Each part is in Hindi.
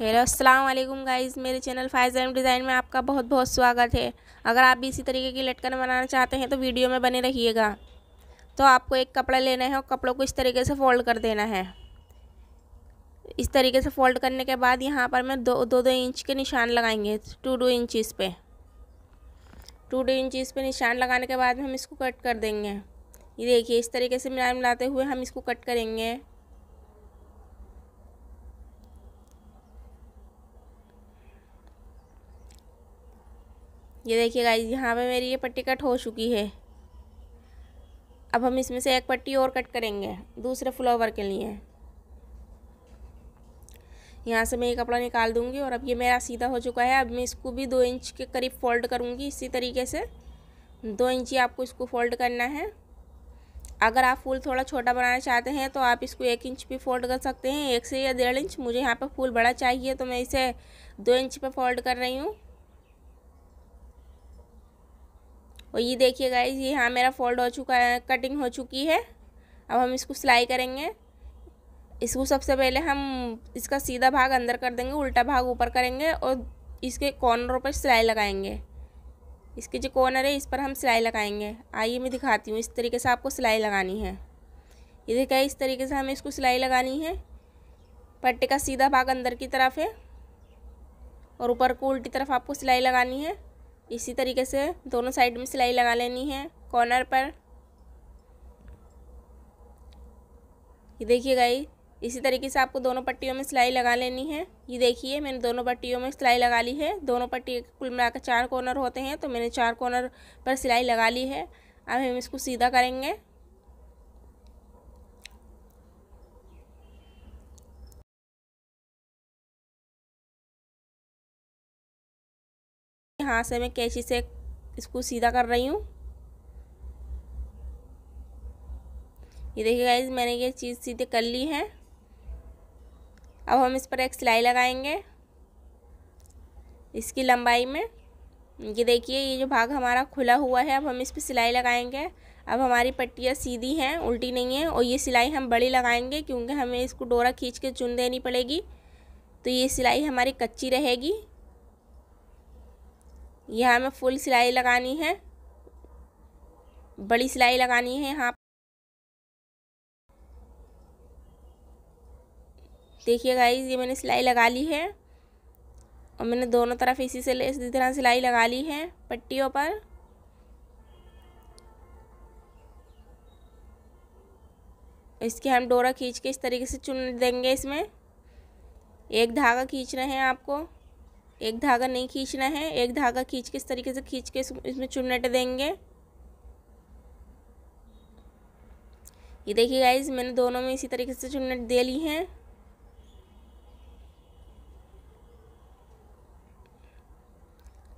हेलो अस्सलाम वालेकुम गाइस मेरे चैनल फाइज एम डिज़ाइन में आपका बहुत बहुत स्वागत है अगर आप भी इसी तरीके की लटकन बनाना चाहते हैं तो वीडियो में बने रहिएगा तो आपको एक कपड़ा लेना है और कपड़ों को इस तरीके से फ़ोल्ड कर देना है इस तरीके से फ़ोल्ड करने के बाद यहाँ पर मैं दो दो दो इंच के निशान लगाएंगे टू टू इंचज़ पर टू टू इंचज़ पर निशान लगाने के बाद हम इसको कट कर देंगे ये देखिए इस तरीके से मिला मिलाते हुए हम इसको कट करेंगे ये देखिए गाइज यहाँ पे मेरी ये पट्टी कट हो चुकी है अब हम इसमें से एक पट्टी और कट करेंगे दूसरे फ्लावर के लिए यहाँ से मैं ये कपड़ा निकाल दूँगी और अब ये मेरा सीधा हो चुका है अब मैं इसको भी दो इंच के करीब फोल्ड करूँगी इसी तरीके से दो इंच ही आपको इसको फोल्ड करना है अगर आप फूल थोड़ा छोटा बनाना चाहते हैं तो आप इसको एक इंच भी फोल्ड कर सकते हैं एक से या डेढ़ इंच मुझे यहाँ पर फूल बड़ा चाहिए तो मैं इसे दो इंच पर फोल्ड कर रही हूँ और ये देखिए गाइज ये हाँ मेरा फोल्ड हो चुका है कटिंग हो चुकी है अब हम इसको सिलाई करेंगे इसको सबसे पहले हम इसका सीधा भाग अंदर कर देंगे उल्टा भाग ऊपर करेंगे और इसके कॉर्नरों पर सिलाई लगाएंगे इसके जो कॉर्नर है इस पर हम सिलाई लगाएंगे आइए मैं दिखाती हूँ इस तरीके से आपको सिलाई लगानी है ये देखिए इस तरीके से हमें इसको सिलाई लगानी है पट्टे का सीधा भाग अंदर की तरफ है और ऊपर को उल्टी तरफ आपको सिलाई लगानी है इसी तरीके से दोनों साइड में सिलाई लगा लेनी है कॉर्नर पर ये देखिए गाई इसी तरीके से आपको दोनों पट्टियों में सिलाई लगा लेनी है ये देखिए मैंने दोनों पट्टियों में सिलाई लगा ली है दोनों पट्टी कुल मिलाकर चार कॉर्नर होते हैं तो मैंने चार कॉर्नर पर सिलाई लगा ली है अब हम इसको सीधा करेंगे यहाँ से मैं कैची से इसको सीधा कर रही हूँ ये देखिए गाइज मैंने ये चीज़ सीधे कर ली है अब हम इस पर एक सिलाई लगाएंगे इसकी लंबाई में ये देखिए ये जो भाग हमारा खुला हुआ है अब हम इस पर सिलाई लगाएंगे अब हमारी पट्टियाँ सीधी हैं उल्टी नहीं है और ये सिलाई हम बड़ी लगाएंगे क्योंकि हमें इसको डोरा खींच के चुन देनी पड़ेगी तो ये सिलाई हमारी कच्ची रहेगी यहाँ हमें फुल सिलाई लगानी है बड़ी सिलाई लगानी है यहाँ देखिए गाइज ये मैंने सिलाई लगा ली है और मैंने दोनों तरफ इसी से इसी तरह सिलाई लगा ली है पट्टियों पर इसके हम डोरा खींच के इस तरीके से चुन देंगे इसमें एक धागा खींच रहे हैं आपको एक धागा नहीं खींचना है एक धागा खींच के इस तरीके से खींच के इसमें चुन्नट देंगे ये देखिए गाइज मैंने दोनों में इसी तरीके से चुन्नट दे ली हैं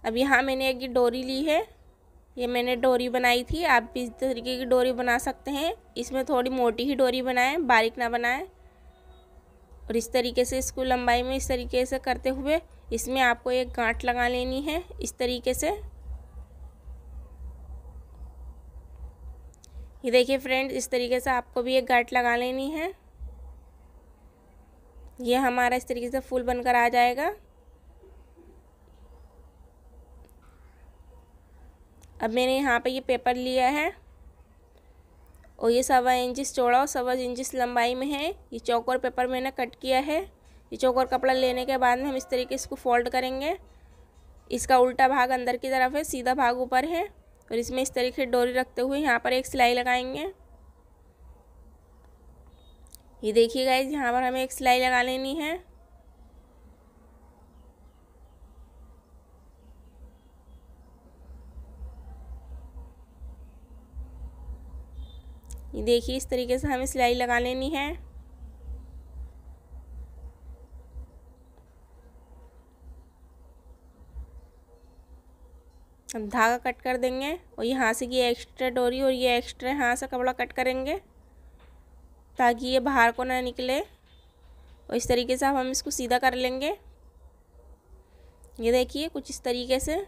अब यहाँ मैंने एक डोरी ली है ये मैंने डोरी बनाई थी आप भी इस तरीके की डोरी बना सकते हैं इसमें थोड़ी मोटी ही डोरी बनाएं बारीक ना बनाएं और इस तरीके से इसको लंबाई में इस तरीके से करते हुए इसमें आपको एक गांठ लगा लेनी है इस तरीके से ये देखिए फ्रेंड इस तरीके से आपको भी एक गांठ लगा लेनी है ये हमारा इस तरीके से फूल बनकर आ जाएगा अब मैंने यहाँ पे ये पेपर लिया है और ये सवा इंचिस चौड़ा और सवा इंचिस लंबाई में है ये चौकोर पेपर मैंने कट किया है ये चौकोर कपड़ा लेने के बाद में हम इस तरीके इसको फोल्ड करेंगे इसका उल्टा भाग अंदर की तरफ है सीधा भाग ऊपर है और इसमें इस तरीके डोरी रखते हुए यहाँ पर एक सिलाई लगाएंगे ये देखिए गाइज यहाँ पर हमें एक सिलाई लगा लेनी है ये देखिए इस तरीके से हमें सिलाई लगा लेनी है हम धागा कट कर देंगे और यहाँ से ये एक्स्ट्रा डोरी और ये एक्स्ट्रा यहाँ से कपड़ा कट करेंगे ताकि ये बाहर को ना निकले और इस तरीके से हम इसको सीधा कर लेंगे ये देखिए कुछ इस तरीके से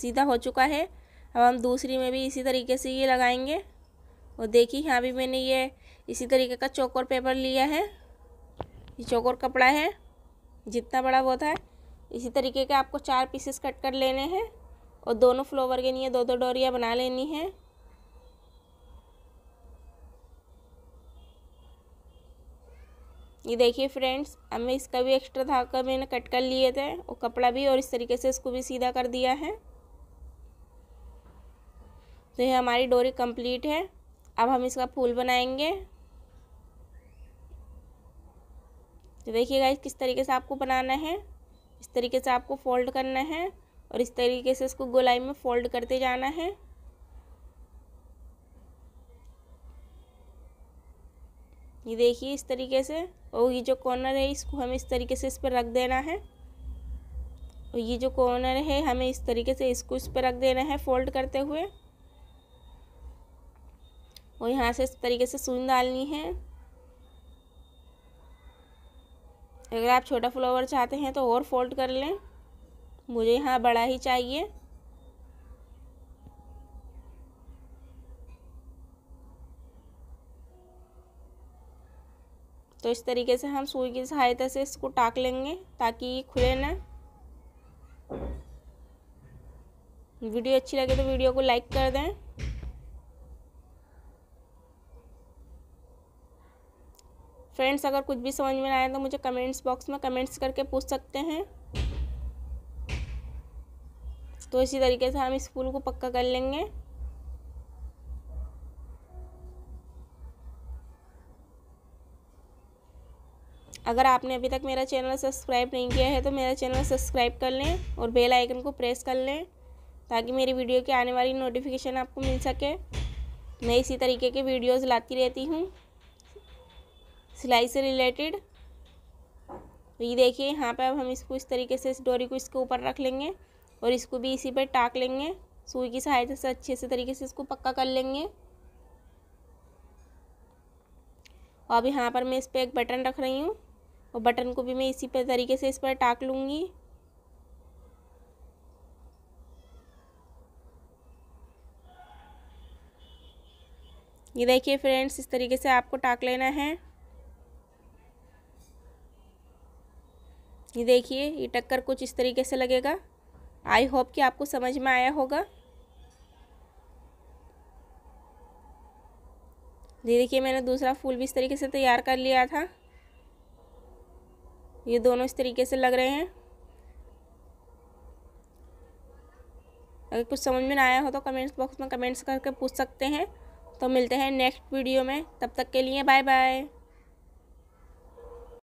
सीधा हो चुका है अब हम दूसरी में भी इसी तरीके से ये लगाएंगे और देखिए यहाँ भी मैंने ये इसी तरीके का चौकोर पेपर लिया है ये चौकोर कपड़ा है जितना बड़ा वो था इसी तरीके के आपको चार पीसेस कट कर लेने हैं और दोनों फ्लोवर के लिए दो दो डोरियाँ बना लेनी है ये देखिए फ्रेंड्स अब मैं इसका भी एक्स्ट्रा धागा मैंने कट कर लिए थे और कपड़ा भी और इस तरीके से इसको भी सीधा कर दिया है तो ये हमारी डोरी कंप्लीट है अब हम इसका फूल बनाएंगे तो देखिए इस किस तरीके से आपको बनाना है इस तरीके से आपको फोल्ड करना है और इस तरीके से इसको गोलाई में फोल्ड करते जाना है ये देखिए इस तरीके से और ये जो कॉर्नर है इसको हमें इस तरीके से इस पर रख देना है और ये जो कॉर्नर है हमें इस तरीके से इसको इस पर रख देना है फोल्ड करते हुए और यहाँ से इस तरीके से सुई डालनी है अगर आप छोटा फ्लावर चाहते हैं तो और फोल्ड कर लें मुझे यहाँ बड़ा ही चाहिए तो इस तरीके से हम सुई की सहायता से इसको टाक लेंगे ताकि ये खुले ना वीडियो अच्छी लगे तो वीडियो को लाइक कर दें फ्रेंड्स अगर कुछ भी समझ में आए तो मुझे कमेंट्स बॉक्स में कमेंट्स करके पूछ सकते हैं तो इसी तरीके से हम इस फूल को पक्का कर लेंगे अगर आपने अभी तक मेरा चैनल सब्सक्राइब नहीं किया है तो मेरा चैनल सब्सक्राइब कर लें और बेल आइकन को प्रेस कर लें ताकि मेरी वीडियो की आने वाली नोटिफिकेशन आपको मिल सके मैं इसी तरीके के वीडियोस लाती रहती हूँ सिलाई से रिलेटेड ये देखिए यहाँ पे अब हम इसको इस तरीके से इस डोरी को इसके ऊपर रख लेंगे और इसको भी इसी पर टाक लेंगे सुई की सहायता से अच्छे से तरीके से इसको पक्का कर लेंगे और अब यहाँ पर मैं इस पर एक बटन रख रही हूँ और बटन को भी मैं इसी पर तरीके से इस पर टाक लूँगी ये देखिए फ्रेंड्स इस तरीके से आपको टाक लेना है ये देखिए ये टक्कर कुछ इस तरीके से लगेगा आई होप कि आपको समझ में आया होगा ये देखिए मैंने दूसरा फूल भी इस तरीके से तैयार कर लिया था ये दोनों इस तरीके से लग रहे हैं अगर कुछ समझ में ना आया हो तो कमेंट्स बॉक्स में कमेंट्स करके पूछ सकते हैं तो मिलते हैं नेक्स्ट वीडियो में तब तक के लिए बाय बाय